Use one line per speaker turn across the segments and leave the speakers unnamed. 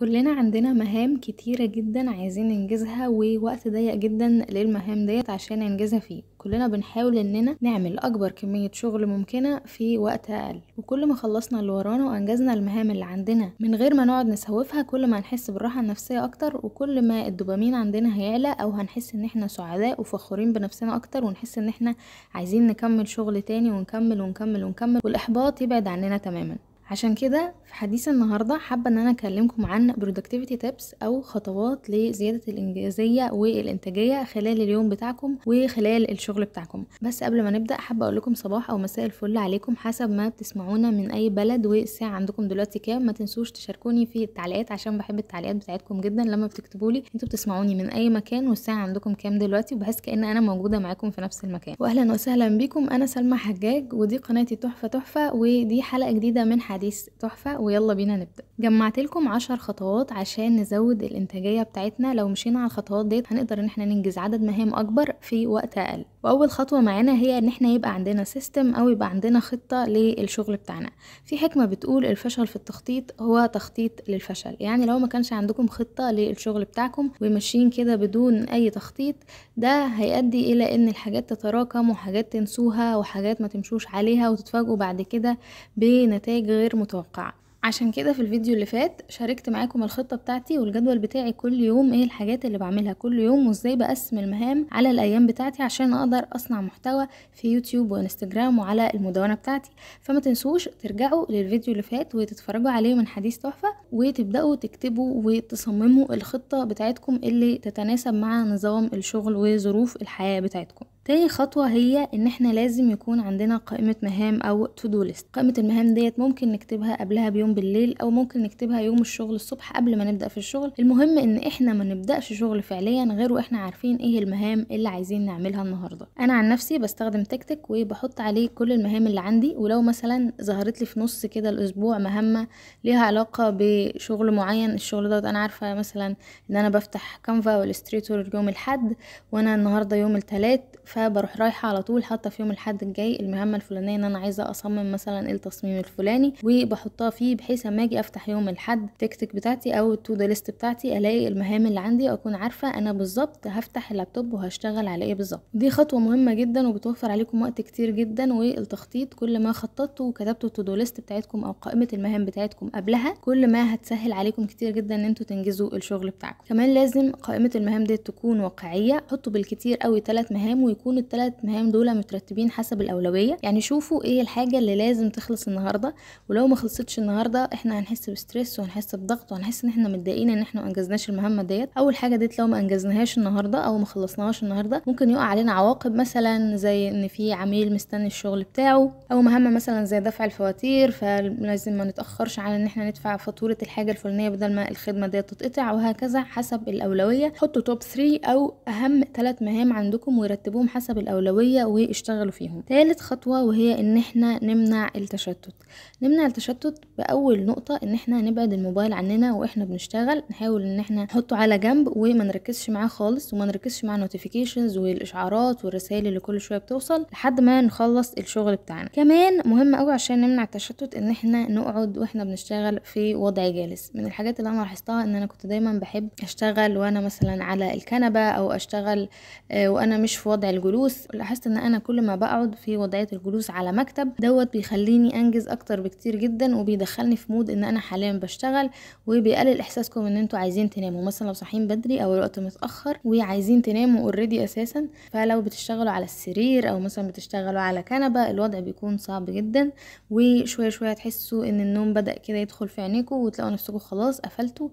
كلنا عندنا مهام كتيرة جدا عايزين ننجزها ووقت ضيق جدا للمهام ديت عشان ننجزها فيه كلنا بنحاول اننا نعمل اكبر كمية شغل ممكنة في وقت اقل وكل ما خلصنا اللي ورانا وانجزنا المهام اللي عندنا من غير ما نقعد نسوفها كل ما هنحس بالراحة النفسية اكتر وكل ما الدوبامين عندنا هيعلى او هنحس ان احنا سعداء وفخورين بنفسنا اكتر ونحس ان احنا عايزين نكمل شغل تاني ونكمل ونكمل ونكمل والاحباط يبعد عننا تماما عشان كده في حديث النهاردة حابة ان انا اكلمكم عن productivity tips او خطوات لزيادة الانجازية والانتاجية خلال اليوم بتاعكم وخلال الشغل بتاعكم بس قبل ما نبدأ حابة اقول لكم صباح او مساء الفل عليكم حسب ما بتسمعونا من اي بلد والساعة عندكم دلوقتي كام ما تنسوش تشاركوني في التعليقات عشان بحب التعليقات بتاعتكم جدا لما بتكتبوا لي انتوا بتسمعوني من اي مكان والساعة عندكم كام دلوقتي وبحس كأن انا موجودة معاكم في نفس المكان واهلا وسهلا بيكم انا سلمى حجاج ودي قناتي تحفة تحفة ودي حلقة جديدة من حديث حديث تحفة ويلا بينا نبدأ جمعت لكم عشر خطوات عشان نزود الانتاجية بتاعتنا لو مشينا على الخطوات ديت هنقدر ان احنا ننجز عدد مهام اكبر في وقت اقل واول خطوه معانا هي ان احنا يبقى عندنا سيستم او يبقى عندنا خطه للشغل بتاعنا في حكمه بتقول الفشل في التخطيط هو تخطيط للفشل يعني لو ما كانش عندكم خطه للشغل بتاعكم وماشيين كده بدون اي تخطيط ده هيؤدي الى ان الحاجات تتراكم وحاجات تنسوها وحاجات ما تمشوش عليها وتتفاجئوا بعد كده بنتائج غير متوقعه عشان كده في الفيديو اللي فات شاركت معاكم الخطة بتاعتي والجدول بتاعي كل يوم ايه الحاجات اللي بعملها كل يوم وازاي بقسم المهام على الايام بتاعتي عشان اقدر اصنع محتوى في يوتيوب وانستجرام وعلى المدونة بتاعتي فما تنسوش ترجعوا للفيديو اللي فات وتتفرجوا عليه من حديث تحفة وتبدأوا تكتبوا وتصمموا الخطة بتاعتكم اللي تتناسب مع نظام الشغل وظروف الحياة بتاعتكم تاني خطوة هي ان احنا لازم يكون عندنا قائمة مهام او تو دو ليست قائمة المهام ديت ممكن نكتبها قبلها بيوم بالليل او ممكن نكتبها يوم الشغل الصبح قبل ما نبدأ في الشغل المهم ان احنا ما نبدأش شغل فعليا غير واحنا عارفين ايه المهام اللي عايزين نعملها النهاردة انا عن نفسي بستخدم تكتك وبحط عليه كل المهام اللي عندي ولو مثلا ظهرت لي في نص كده الاسبوع مهمة ليها علاقة بشغل معين الشغل دوت انا عارفة مثلا ان انا بفتح كانفا والستريتور يوم الحد وانا النهاردة يوم التلات فبروح رايحه على طول حاطه في يوم الاحد الجاي المهمه الفلانيه ان انا عايزه اصمم مثلا التصميم الفلاني وبحطها فيه بحيث اما اجي افتح يوم الاحد تكتك بتاعتي او التو دو ليست بتاعتي الاقي المهام اللي عندي اكون عارفه انا بالظبط هفتح اللابتوب وهشتغل على ايه بالظبط دي خطوه مهمه جدا وبتوفر عليكم وقت كتير جدا والتخطيط كل ما خططتوا وكتبتوا التو دو ليست بتاعتكم او قائمه المهام بتاعتكم قبلها كل ما هتسهل عليكم كتير جدا ان انتوا تنجزوا الشغل بتاعكم كمان لازم قائمه المهام دي تكون واقعيه حطوا بالكتير قوي ثلاث مهام ويكون يكون الثلاث مهام دول مترتبين حسب الاولويه يعني شوفوا ايه الحاجه اللي لازم تخلص النهارده ولو ما خلصتش النهارده احنا هنحس بستريس وهنحس بضغط وهنحس ان احنا متضايقين ان احنا ما انجزناش المهمه ديت اول حاجه ديت لو ما انجزناهاش النهارده او ما خلصناهاش النهارده ممكن يقع علينا عواقب مثلا زي ان في عميل مستني الشغل بتاعه او مهمه مثلا زي دفع الفواتير فلازم ما نتاخرش على ان احنا ندفع فاتوره الحاجه الفلانيه بدل ما الخدمه ديت تتقطع وهكذا حسب الاولويه حطوا توب 3 او اهم ثلاث مهام عندكم ويرتبوهم حسب الأولوية واشتغلوا فيهم ثالث خطوة وهي إن احنا نمنع التشتت نمنع التشتت بأول نقطة إن احنا نبعد الموبايل عننا وإحنا بنشتغل نحاول إن احنا نحطه على جنب وما نركزش معاه خالص وما نركزش مع النوتيفيكيشنز والإشعارات والرسائل اللي كل شوية بتوصل لحد ما نخلص الشغل بتاعنا كمان مهم أوي عشان نمنع التشتت إن احنا نقعد وإحنا بنشتغل في وضع جالس من الحاجات اللي أنا لاحظتها إن أنا كنت دايما بحب أشتغل وأنا مثلا على الكنبة أو أشتغل آه، وأنا مش في وضع الجلوس لاحظت ان انا كل ما بقعد في وضعيه الجلوس على مكتب دوت بيخليني انجز اكتر بكتير جدا وبيدخلني في مود ان انا حاليا بشتغل وبيقلل احساسكم ان انتوا عايزين تناموا مثلا لو صاحيين بدري او الوقت متاخر وعايزين تناموا اوريدي اساسا فلو بتشتغلوا على السرير او مثلا بتشتغلوا على كنبه الوضع بيكون صعب جدا وشويه شويه تحسوا ان النوم بدا كده يدخل في عينيكم وتلاقوا نفسكم خلاص قفلتوا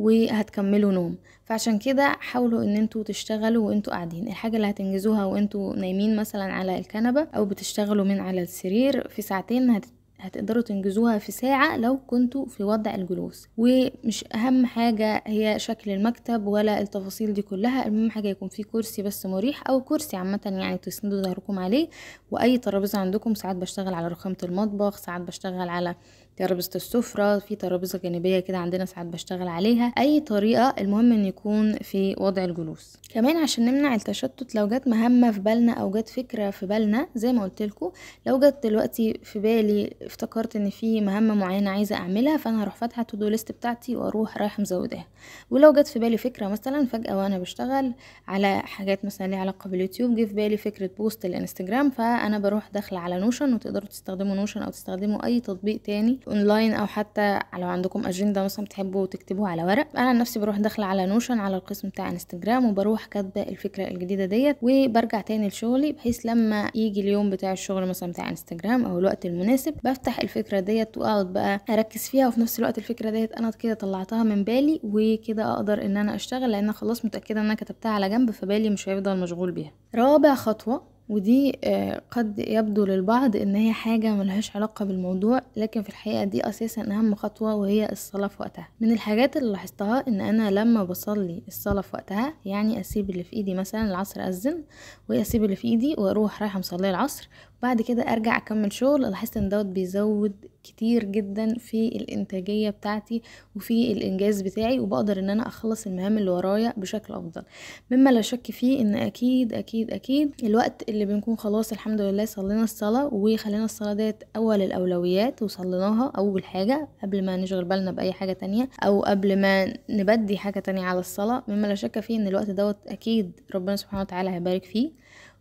وهتكملوا نوم فعشان كده حاولوا ان انتوا تشتغلوا وانتوا قاعدين الحاجه اللي هتنجزوها وانتوا نايمين مثلا على الكنبه او بتشتغلوا من على السرير في ساعتين هت... هتقدروا تنجزوها في ساعة لو كنتوا في وضع الجلوس ومش أهم حاجة هي شكل المكتب ولا التفاصيل دي كلها المهم حاجة يكون في كرسي بس مريح أو كرسي عامة يعني تسندوا ظهركم عليه وأي ترابيزة عندكم ساعات بشتغل على رخامة المطبخ ساعات بشتغل على ترابيزه السفره في ترابيزه جانبيه كده عندنا ساعات بشتغل عليها اي طريقه المهم ان يكون في وضع الجلوس كمان عشان نمنع التشتت لو جت مهمه في بالنا او جت فكره في بالنا زي ما قلت لكم لو جت دلوقتي في بالي افتكرت ان في مهمه معينه عايزه اعملها فانا هروح فاتحه تو ليست بتاعتي واروح رايح مزوداها ولو جت في بالي فكره مثلا فجاه وانا بشتغل على حاجات مثلا ليها علاقه باليوتيوب جه في بالي فكره بوست الانستجرام فانا بروح داخله على نوشن وتقدروا تستخدموا نوشن او تستخدموا اي تطبيق تاني اونلاين او حتى لو عندكم اجنده مثلا بتحبوا تكتبوها على ورق انا عن نفسي بروح داخله على نوشن على القسم بتاع انستجرام وبروح كاتبه الفكره الجديده ديت وبرجع تاني لشغلي بحيث لما يجي اليوم بتاع الشغل مثلا بتاع انستجرام او الوقت المناسب بفتح الفكره ديت واقعد بقى اركز فيها وفي نفس الوقت الفكره ديت انا كده طلعتها من بالي وكده اقدر ان انا اشتغل لان خلاص متاكده ان انا كتبتها على جنب فبالي مش هيفضل مشغول بيها رابع خطوه ودي آه، قد يبدو للبعض ان هي حاجة ملهاش علاقة بالموضوع لكن في الحقيقة دي اساسا اهم خطوة وهي الصلاة في وقتها من الحاجات اللي لاحظتها ان انا لما بصلي الصلاة في وقتها يعني اسيب اللي في ايدي مثلا العصر اذن واسيب اللي في ايدي واروح رايحة مصلية العصر بعد كده ارجع اكمل شغل لاحظت ان دوت بيزود كتير جدا في الانتاجية بتاعتي وفي الانجاز بتاعي وبقدر ان انا اخلص المهام اللي ورايا بشكل افضل مما لا شك فيه ان اكيد اكيد اكيد الوقت اللي بنكون خلاص الحمد لله صلينا الصلاة وخلينا الصلاة ديت اول الاولويات وصليناها اول حاجة قبل ما نشغل بالنا باي حاجة تانية او قبل ما نبدي حاجة تانية على الصلاة مما لا شك فيه ان الوقت دوت اكيد ربنا سبحانه وتعالى هيبارك فيه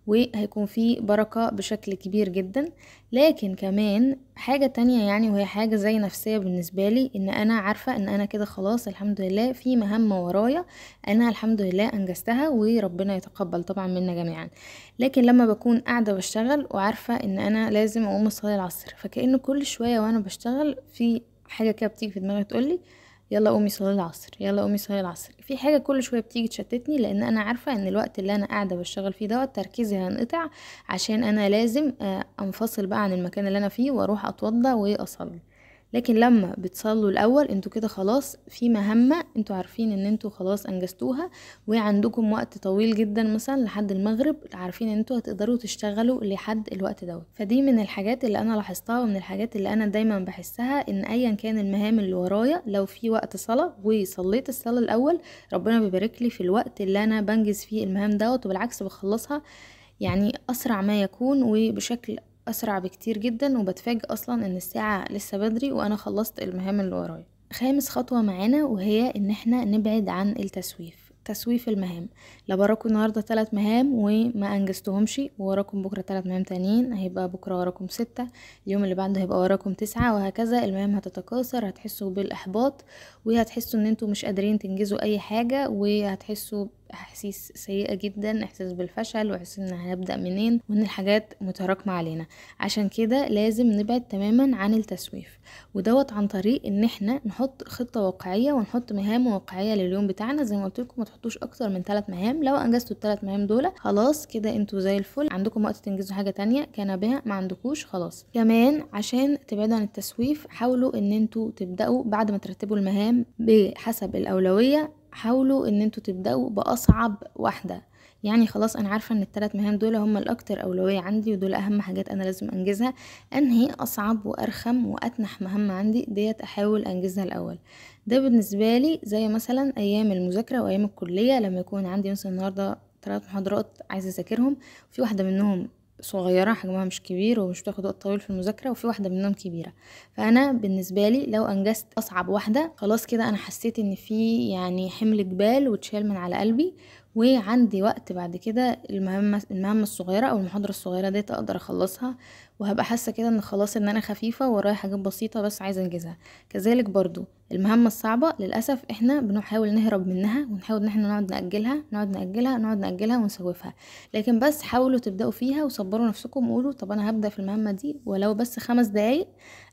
وهيكون فيه بركة بشكل كبير جدا لكن كمان حاجة تانية يعني وهي حاجة زي نفسية بالنسبة لي ان انا عارفة ان انا كده خلاص الحمد لله في مهمة ورايا انا الحمد لله انجزتها وربنا يتقبل طبعا منا جميعا لكن لما بكون قاعدة بشتغل وعارفة ان انا لازم اقوم اصلي العصر فكأن كل شوية وانا بشتغل في حاجة كده بتيجي في دماغي تقولي يلا قومي صلي العصر يلا قومي صلي العصر في حاجه كل شويه بتيجي تشتتني لان انا عارفه ان الوقت اللي انا قاعده بشتغل فيه دوت تركيزي هينقطع عشان انا لازم آه، انفصل بقى عن المكان اللي انا فيه واروح اتوضى واصلي لكن لما بتصلوا الاول انتوا كده خلاص في مهمه انتوا عارفين ان انتوا خلاص انجزتوها وعندكم وقت طويل جدا مثلا لحد المغرب عارفين ان انتوا هتقدروا تشتغلوا لحد الوقت دوت فدي من الحاجات اللي انا لاحظتها ومن الحاجات اللي انا دايما بحسها ان ايا كان المهام اللي ورايا لو في وقت صلاه وصليت الصلاه الاول ربنا بيبارك لي في الوقت اللي انا بنجز فيه المهام دوت وبالعكس بخلصها يعني اسرع ما يكون وبشكل أسرع بكتير جدا وبتفاجئ أصلا إن الساعة لسه بدري وأنا خلصت المهام اللي ورايا خامس خطوة معانا وهي إن احنا نبعد عن التسويف تسويف المهام لو وراكم النهاردة تلات مهام وما أنجزتهمش ووراكم بكرة تلات مهام تانيين هيبقى بكرة وراكم ستة اليوم اللي بعده هيبقى وراكم تسعة وهكذا المهام هتتكاثر هتحسوا بالإحباط وهتحسوا إن انتوا مش قادرين تنجزوا أي حاجة وهتحسوا احاسيس سيئه جدا احساس بالفشل واحساس ان هبدا منين وان الحاجات متراكمه علينا عشان كده لازم نبعد تماما عن التسويف ودوت عن طريق ان احنا نحط خطه واقعيه ونحط مهام واقعيه لليوم بتاعنا زي ما قلت لكم ما تحطوش اكتر من ثلاث مهام لو انجزتوا الثلاث مهام دول خلاص كده انتوا زي الفل عندكم وقت تنجزوا حاجه تانية كان بها ما عندكوش خلاص كمان عشان تبعدوا عن التسويف حاولوا ان انتوا تبداوا بعد ما ترتبوا المهام بحسب الاولويه حاولوا ان انتوا تبدأوا بأصعب واحدة يعني خلاص انا عارفة ان التلات مهام دول هم الاكتر اولوية عندي ودول اهم حاجات انا لازم انجزها انهي اصعب وارخم واتنح مهمة عندي ديت احاول انجزها الاول ده بالنسبة لي زي مثلا ايام المذاكرة وايام الكلية لما يكون عندي مثلا النهاردة ثلاث محاضرات عايزة اذاكرهم في واحدة منهم صغيرة حجمها مش كبير ومش بتاخد وقت طويل في المذاكرة وفي واحدة منهم كبيرة فأنا بالنسبة لي لو أنجزت أصعب واحدة خلاص كده أنا حسيت إن في يعني حمل جبال واتشال من على قلبي وعندي وقت بعد كده المهمة المهمة الصغيرة أو المحاضرة الصغيرة ديت أقدر أخلصها وهبقى حاسه كده ان خلاص ان انا خفيفه ورايا حاجات بسيطه بس عايزه انجزها كذلك برضو المهمه الصعبه للاسف احنا بنحاول نهرب منها ونحاول ان احنا نقعد ناجلها نقعد ناجلها نقعد ناجلها ونسوفها لكن بس حاولوا تبداوا فيها وصبروا نفسكم وقولوا طب انا هبدا في المهمه دي ولو بس خمس دقايق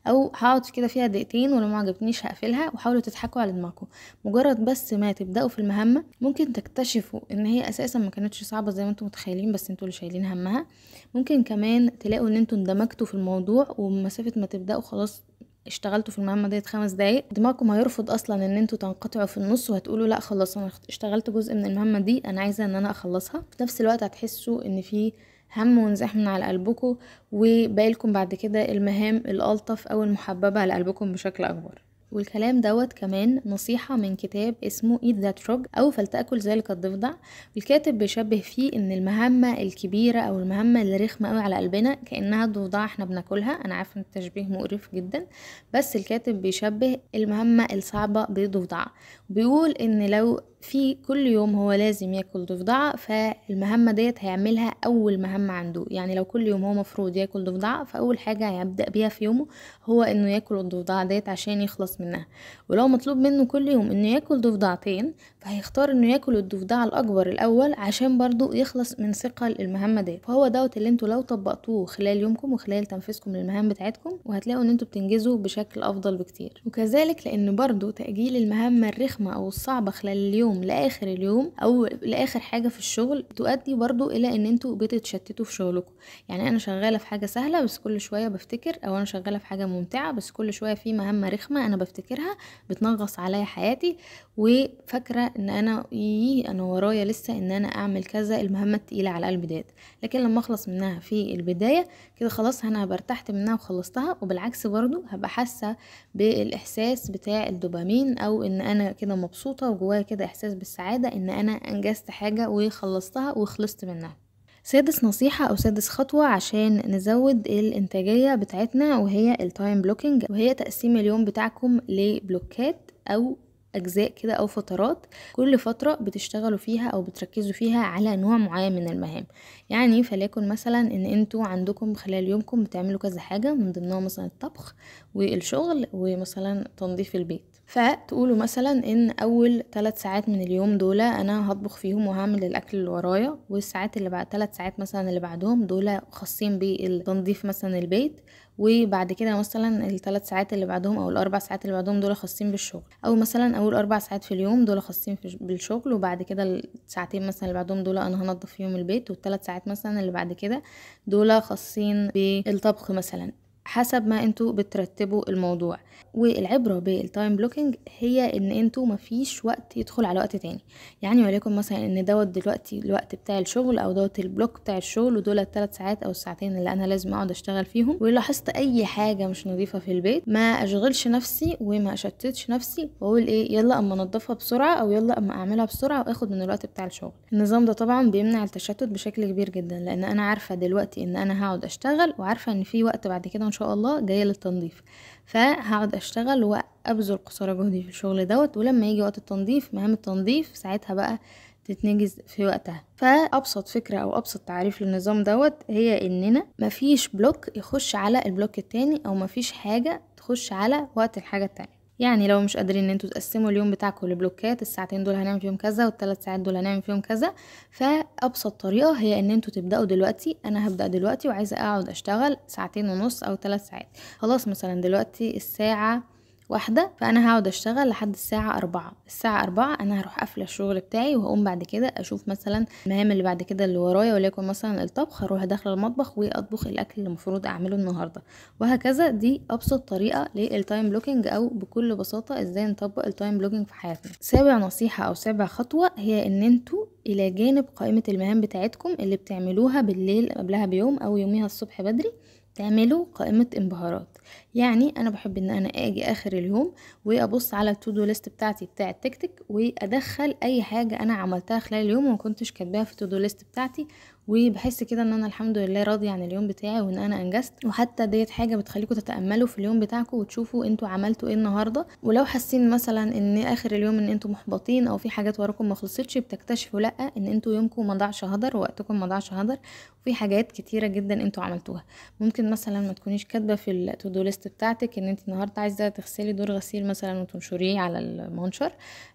او هقعد كده فيها دقيقتين ولو ما عجبتنيش هقفلها وحاولوا تضحكوا على دماغكم مجرد بس ما تبداوا في المهمه ممكن تكتشفوا ان هي اساسا ما كانتش صعبه زي ما انتم متخيلين بس انتوا اللي شايلين همها ممكن كمان تلاقوا ان انتوا اندمجتوا في الموضوع ومسافة ما تبدأوا خلاص اشتغلتوا في المهمة ديت خمس دقايق دماغكم هيرفض اصلا ان انتوا تنقطعوا في النص وهتقولوا لا خلاص انا اشتغلت جزء من المهمة دي انا عايزة ان انا اخلصها في نفس الوقت هتحسوا ان في هم وانزاح من على قلبكم وبالكم بعد كده المهام الالطف او المحببة على قلبكم بشكل اكبر والكلام دوت كمان نصيحة من كتاب اسمه Eat That Frog أو فلتأكل ذلك الضفدع الكاتب بيشبه فيه إن المهمة الكبيرة أو المهمة اللي رخمة أوي على قلبنا كأنها الضفدع احنا بناكلها أنا عارفة إن التشبيه مقرف جدا بس الكاتب بيشبه المهمة الصعبة بضفدع بيقول ان لو في كل يوم هو لازم ياكل ضفدعة فالمهمة ديت هيعملها اول مهمة عنده يعني لو كل يوم هو مفروض ياكل ضفدعة فاول حاجة هيبدأ بيها في يومه هو انه ياكل الضفدعة ديت عشان يخلص منها ولو مطلوب منه كل يوم انه ياكل ضفدعتين فهيختار انه ياكل الضفدعة الاكبر الاول عشان برضو يخلص من ثقل المهمة ديت فهو دوت اللي انتوا لو طبقتوه خلال يومكم وخلال تنفيذكم للمهام بتاعتكم وهتلاقوا ان انتوا بتنجزوا بشكل افضل بكتير وكذلك لان برضو تأجيل المهمة الرخمة الرخمة أو الصعبة خلال اليوم لآخر اليوم أو لآخر حاجة في الشغل تؤدي برضو إلى إن أنتوا بتتشتتوا في شغلكم يعني أنا شغالة في حاجة سهلة بس كل شوية بفتكر أو أنا شغالة في حاجة ممتعة بس كل شوية في مهمة رخمة أنا بفتكرها بتنغص عليا حياتي وفاكرة إن أنا إيه أنا ورايا لسه إن أنا أعمل كذا المهمة التقيلة على قلبي ديت لكن لما أخلص منها في البداية كده خلاص أنا برتحت منها وخلصتها وبالعكس برضو هبقى حاسة بالإحساس بتاع الدوبامين أو إن أنا كده كده مبسوطة وجوايا كده إحساس بالسعادة إن أنا أنجزت حاجة وخلصتها وخلصت منها سادس نصيحة أو سادس خطوة عشان نزود الإنتاجية بتاعتنا وهي التايم بلوكينج وهي تقسيم اليوم بتاعكم لبلوكات أو أجزاء كده أو فترات كل فترة بتشتغلوا فيها أو بتركزوا فيها على نوع معين من المهام يعني فليكن مثلا إن أنتوا عندكم خلال يومكم بتعملوا كذا حاجة من ضمنها مثلا الطبخ والشغل ومثلا تنظيف البيت فتقولوا مثلا ان اول ثلاث ساعات من اليوم دول انا هطبخ فيهم وهعمل الاكل اللي ورايا والساعات اللي بعد ثلاث ساعات مثلا اللي بعدهم دول خاصين بالتنظيف مثلا البيت وبعد كده مثلا الثلاث ساعات اللي بعدهم او الاربع ساعات اللي بعدهم دول خاصين بالشغل او مثلا اول اربع ساعات في اليوم دول خاصين بالشغل وبعد كده الساعتين مثلا اللي بعدهم دول انا هنضف فيهم البيت والثلاث ساعات مثلا اللي بعد كده دول خاصين بالطبخ مثلا حسب ما انتوا بترتبوا الموضوع والعبرة بالتايم بلوكينج هي ان انتوا مفيش وقت يدخل على وقت تاني يعني وليكن مثلا ان دوت دلوقتي الوقت بتاع الشغل او دوت البلوك بتاع الشغل ودول الثلاث ساعات او الساعتين اللي انا لازم اقعد اشتغل فيهم ولاحظت اي حاجة مش نظيفة في البيت ما اشغلش نفسي وما اشتتش نفسي واقول ايه يلا اما انضفها بسرعة او يلا اما اعملها بسرعة واخد من الوقت بتاع الشغل النظام ده طبعا بيمنع التشتت بشكل كبير جدا لان انا عارفة دلوقتي ان انا هقعد اشتغل وعارفة ان في وقت بعد كده شاء الله جايه للتنظيف فهقعد اشتغل وابذل قصارى جهدي في الشغل دوت ولما يجي وقت التنظيف مهام التنظيف ساعتها بقى تتنجز في وقتها فابسط فكره او ابسط تعريف للنظام دوت هي اننا مفيش بلوك يخش على البلوك التاني او مفيش حاجه تخش على وقت الحاجه التانيه يعني لو مش قادرين ان انتوا تقسموا اليوم بتاعكم لبلوكات الساعتين دول هنعمل فيهم كذا والثلاث ساعات دول هنعمل فيهم كذا فابسط طريقه هي ان انتوا تبداوا دلوقتي انا هبدا دلوقتي وعايزه اقعد اشتغل ساعتين ونص او ثلاث ساعات خلاص مثلا دلوقتي الساعه واحدة فأنا هقعد أشتغل لحد الساعة أربعة الساعة أربعة أنا هروح قافلة الشغل بتاعي وهقوم بعد كده أشوف مثلا المهام اللي بعد كده اللي ورايا وليكن مثلا الطبخ هروح داخلة المطبخ وأطبخ الأكل اللي المفروض أعمله النهاردة وهكذا دي أبسط طريقة للتايم بلوكينج أو بكل بساطة إزاي نطبق التايم بلوكينج في حياتنا سابع نصيحة أو سابع خطوة هي إن انتوا إلى جانب قائمة المهام بتاعتكم اللي بتعملوها بالليل قبلها بيوم أو يوميها الصبح بدري تعملوا قائمة انبهارات يعني انا بحب ان انا اجي اخر اليوم وابص على التو دو ليست بتاعتي بتاع تيك وادخل اي حاجة انا عملتها خلال اليوم وما كنتش كاتباها في التو دو ليست بتاعتي وبحس كده ان انا الحمد لله راضيه عن اليوم بتاعي وان انا انجزت وحتى ديت حاجه بتخليكم تتاملوا في اليوم بتاعكم وتشوفوا انتوا عملتوا ايه النهارده ولو حاسين مثلا ان اخر اليوم ان انتوا محبطين او في حاجات وراكم ما خلصتش بتكتشفوا لا ان انتوا يومكم ما ضاعش هدر ووقتكم ما ضاعش هدر وفي حاجات كتيره جدا انتوا عملتوها ممكن مثلا ما تكونيش كاتبه في التو ليست بتاعتك ان انت النهارده عايزه تغسلي دور غسيل مثلا وتنشريه على المنشر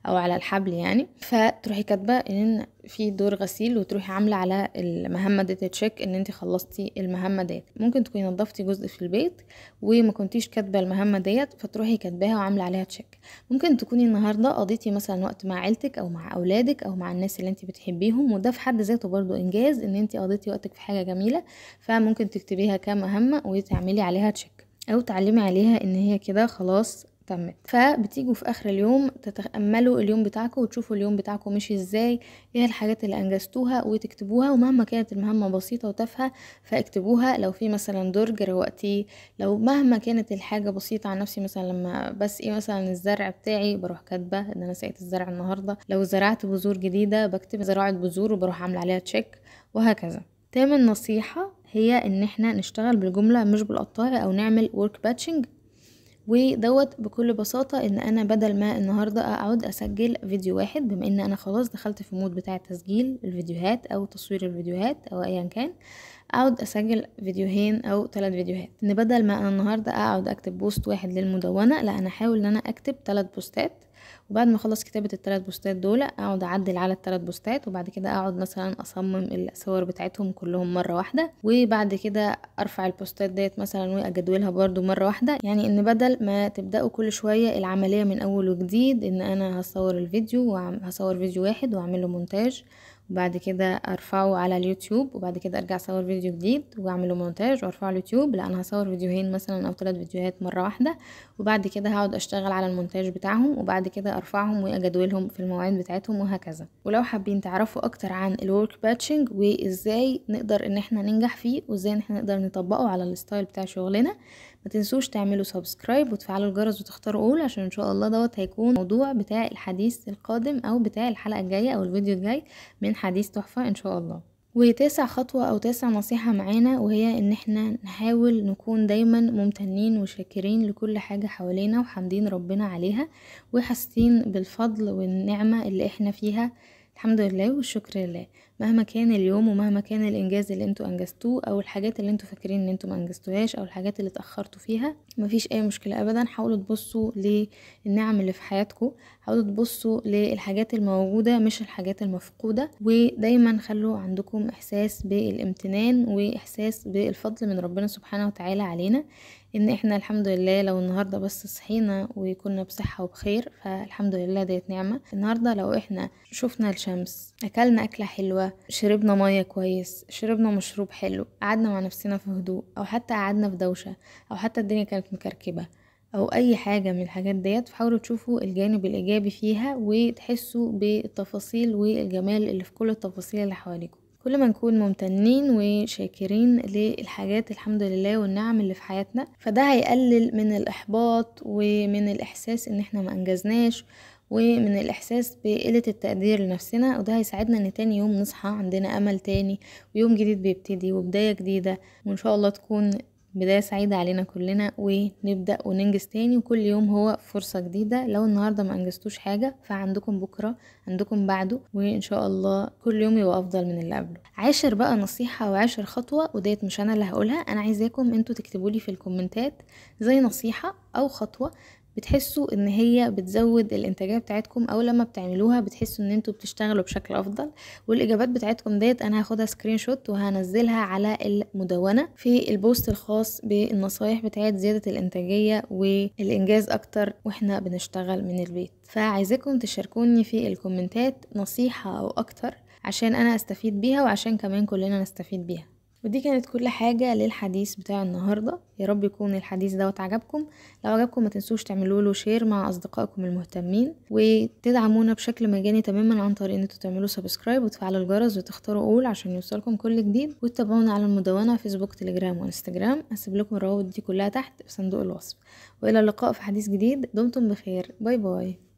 او على الحبل يعني فتروحي كاتبه ان في دور غسيل وتروحي عامله على ال المهمة دي تتشك ان انت خلصتي المهمة ديت ممكن تكوني نظفتي جزء في البيت وما كنتيش كاتبة المهمة ديت فتروحي كاتباها وعاملة عليها تشيك ممكن تكوني النهاردة قضيتي مثلا وقت مع عيلتك او مع اولادك او مع الناس اللي انت بتحبيهم وده في حد ذاته برضو انجاز ان انت قضيتي وقتك في حاجة جميلة فممكن تكتبيها كمهمة وتعملي عليها تشيك او تعلمي عليها ان هي كده خلاص تمت فبتيجوا في اخر اليوم تتاملوا اليوم بتاعكم وتشوفوا اليوم بتاعكم مشي ازاي ايه الحاجات اللي انجزتوها وتكتبوها ومهما كانت المهمه بسيطه وتافهه فاكتبوها لو في مثلا درج روقتي لو مهما كانت الحاجه بسيطه عن نفسي مثلا لما بسقي إيه مثلا الزرع بتاعي بروح كاتبه ان انا سقيت الزرع النهارده لو زرعت بذور جديده بكتب زراعه بذور وبروح عامله عليها تشيك وهكذا تامن نصيحه هي ان احنا نشتغل بالجمله مش بالقطاع او نعمل ورك باتشنج ودوت بكل بساطة ان انا بدل ما النهاردة اقعد اسجل فيديو واحد بما ان انا خلاص دخلت في مود بتاع تسجيل الفيديوهات او تصوير الفيديوهات او ايا كان اقعد اسجل فيديوهين او ثلاث فيديوهات ان بدل ما انا النهاردة اقعد اكتب بوست واحد للمدونة لا انا احاول ان انا اكتب ثلاث بوستات وبعد ما اخلص كتابه الثلاث بوستات دول اقعد اعدل على الثلاث بوستات وبعد كده اقعد مثلا اصمم الصور بتاعتهم كلهم مره واحده وبعد كده ارفع البوستات ديت مثلا واجدولها برده مره واحده يعني ان بدل ما تبداوا كل شويه العمليه من اول وجديد ان انا هصور الفيديو وهصور فيديو واحد واعمله مونتاج بعد كده ارفعه على اليوتيوب وبعد كده ارجع اصور فيديو جديد واعمله مونتاج وارفعه على اليوتيوب لان هصور فيديوهين مثلا او ثلاث فيديوهات مره واحده وبعد كده هقعد اشتغل على المونتاج بتاعهم وبعد كده ارفعهم واجدولهم في المواعيد بتاعتهم وهكذا ولو حابين تعرفوا اكتر عن الورك باتشنج وازاي نقدر ان احنا ننجح فيه وازاي ان احنا نقدر نطبقه على الستايل بتاع شغلنا ما تنسوش تعملوا سبسكرايب وتفعلوا الجرس وتختاروا اول عشان ان شاء الله دوت هيكون موضوع بتاع الحديث القادم او بتاع الحلقه الجايه او الفيديو الجاي من حديث تحفه ان شاء الله وتاسع خطوة أو تاسع نصيحة معانا وهي إن احنا نحاول نكون دايما ممتنين وشاكرين لكل حاجة حوالينا وحامدين ربنا عليها وحاسين بالفضل والنعمة اللي احنا فيها الحمد لله والشكر لله مهما كان اليوم ومهما كان الانجاز اللي انتوا انجزتوه او الحاجات اللي انتوا فاكرين ان انتوا ما انجزتوهاش او الحاجات اللي اتاخرتوا فيها مفيش اي مشكله ابدا حاولوا تبصوا للنعم اللي في حياتكم حاولوا تبصوا للحاجات الموجوده مش الحاجات المفقوده ودايما خلوا عندكم احساس بالامتنان واحساس بالفضل من ربنا سبحانه وتعالى علينا ان احنا الحمد لله لو النهارده بس صحينا وكنا بصحه وبخير فالحمد لله ديت نعمه النهارده لو احنا شفنا الشمس اكلنا اكله حلوه حلوة شربنا مية كويس شربنا مشروب حلو قعدنا مع نفسنا في هدوء أو حتى قعدنا في دوشة أو حتى الدنيا كانت مكركبة أو أي حاجة من الحاجات ديت فحاولوا تشوفوا الجانب الإيجابي فيها وتحسوا بالتفاصيل والجمال اللي في كل التفاصيل اللي حواليكم كل ما نكون ممتنين وشاكرين للحاجات الحمد لله والنعم اللي في حياتنا فده هيقلل من الإحباط ومن الإحساس إن احنا ما أنجزناش ومن الإحساس بقلة التقدير لنفسنا وده هيساعدنا إن تاني يوم نصحى عندنا أمل تاني ويوم جديد بيبتدي وبداية جديدة وإن شاء الله تكون بداية سعيدة علينا كلنا ونبدأ وننجز تاني وكل يوم هو فرصة جديدة لو النهاردة ما أنجزتوش حاجة فعندكم بكرة عندكم بعده وإن شاء الله كل يوم يبقى أفضل من اللي قبله عاشر بقى نصيحة وعاشر خطوة وديت مش أنا اللي هقولها أنا عايزاكم أنتوا تكتبولي في الكومنتات زي نصيحة أو خطوة بتحسوا ان هي بتزود الانتاجيه بتاعتكم او لما بتعملوها بتحسوا ان انتوا بتشتغلوا بشكل افضل والاجابات بتاعتكم ديت انا هاخدها سكرين شوت وهنزلها على المدونه في البوست الخاص بالنصايح بتاعت زياده الانتاجيه والانجاز اكتر واحنا بنشتغل من البيت فعايزاكم تشاركوني في الكومنتات نصيحه او اكتر عشان انا استفيد بيها وعشان كمان كلنا نستفيد بيها ودي كانت كل حاجة للحديث بتاع النهاردة يا رب يكون الحديث دوت عجبكم لو عجبكم ما تنسوش تعملوا له شير مع أصدقائكم المهتمين وتدعمونا بشكل مجاني تماما عن طريق ان انتوا تعملوا سبسكرايب وتفعلوا الجرس وتختاروا اول عشان يوصلكم كل جديد وتتابعونا على المدونة فيسبوك تليجرام وانستجرام هسيب لكم الروابط دي كلها تحت في صندوق الوصف والى اللقاء في حديث جديد دمتم بخير باي باي